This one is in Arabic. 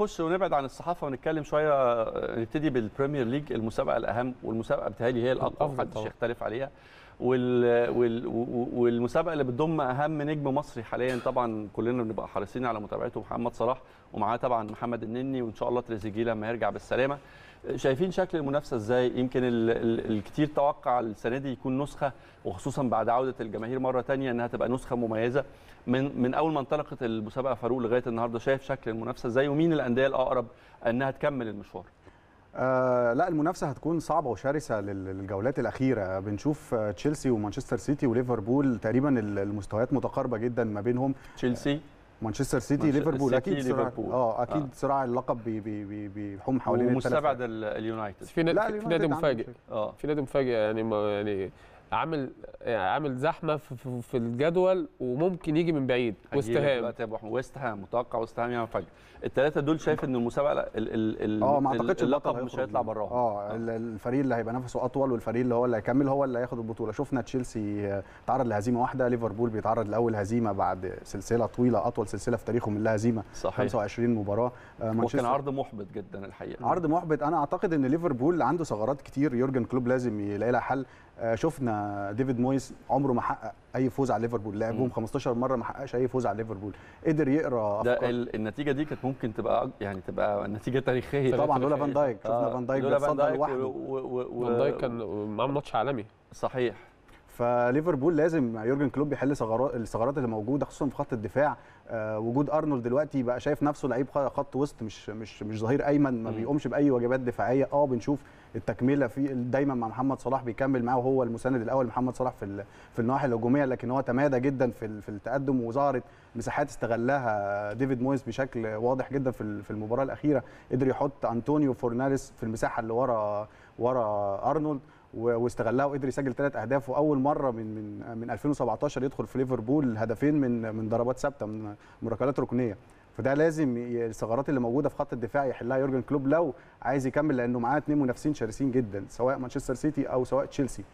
نخش ونبعد عن الصحافه ونتكلم شويه آه، نبتدي بالبريمير ليج المسابقه الاهم والمسابقه بتهالي هي الاقوى محدش يختلف عليها وال... وال... والمسابقه اللي بتضم اهم نجم مصري حاليا طبعا كلنا بنبقى حريصين على متابعته محمد صلاح ومعاه طبعا محمد النني وان شاء الله تريزيجيه لما يرجع بالسلامه شايفين شكل المنافسه ازاي يمكن ال... ال... الكتير توقع السنه دي يكون نسخه وخصوصا بعد عوده الجماهير مره ثانيه انها تبقى نسخه مميزه من من اول ما انطلقت المسابقه فاروق لغايه النهارده شايف شكل المنافسه ازاي ومين الانديه الاقرب انها تكمل المشوار آه لا المنافسه هتكون صعبه وشرسه للجولات الاخيره بنشوف آه، تشيلسي ومانشستر سيتي وليفربول تقريبا المستويات متقاربه جدا ما بينهم تشيلسي مانشستر سيتي ليفربول اكيد صراع آه،, اه اكيد آه. صراع اللقب بيحوم بي بي بي حوالين اليونايتد في نادي مفاجئ اه في نادي مفاجئ يعني يعني عامل يعني عامل زحمه في الجدول وممكن يجي من بعيد وست هام دلوقتي يا ابو احمد ويست هام متوقع وست هام يعمل فجاه الثلاثه دول شايف ان المسابقه اه ما اعتقدش اللقب مش هيطلع براها اه, آه. الفريق اللي هيبقى نفسه اطول والفريق اللي هو اللي هيكمل هو اللي هياخد البطوله شفنا تشيلسي آه، تعرض لهزيمه واحده ليفربول بيتعرض لاول هزيمه بعد سلسله طويله اطول سلسله في تاريخه من لها هزيمه صحيح. 25 مباراه آه، مانشستر وكان عرض محبط جدا الحقيقه عرض محبط انا اعتقد ان ليفربول عنده ثغرات كتير يورجن كلوب لازم يلاقي لها حل آه، شفنا ديفيد مويس عمره ما حقق اي فوز على ليفربول لعبهم 15 مره ما حققش اي فوز على ليفربول قدر يقرا افكار ده النتيجه دي كانت ممكن تبقى يعني تبقى نتيجه تاريخيه طبعا لولا فان دايك شفنا آه، فان دايك لولا لوحده فان دايك كان معاه ماتش عالمي صحيح فليفربول لازم يورجن كلوب يحل الثغرات اللي موجوده خصوصا في خط الدفاع آه وجود ارنولد دلوقتي بقى شايف نفسه لعيب خط وسط مش مش مش ظهير ايمن ما بيقومش باي واجبات دفاعيه اه بنشوف التكمله في دايما مع محمد صلاح بيكمل معاه وهو المساند الاول محمد صلاح في في النواحي الهجوميه لكن هو تمادى جدا في في التقدم وظهرت مساحات استغلها ديفيد مويس بشكل واضح جدا في في المباراه الاخيره قدر يحط انطونيو فورناليس في المساحه اللي ورا ورا ارنولد واستغلها وقدر يسجل ثلاث اهداف واول مره من من من 2017 يدخل في ليفربول هدفين من من ضربات ثابته من ركلات ركنيه فده لازم الثغرات اللي موجوده في خط الدفاع يحلها يورجن كلوب لو عايز يكمل لانه معاه اثنين منافسين شرسين جدا سواء مانشستر سيتي او سواء تشيلسي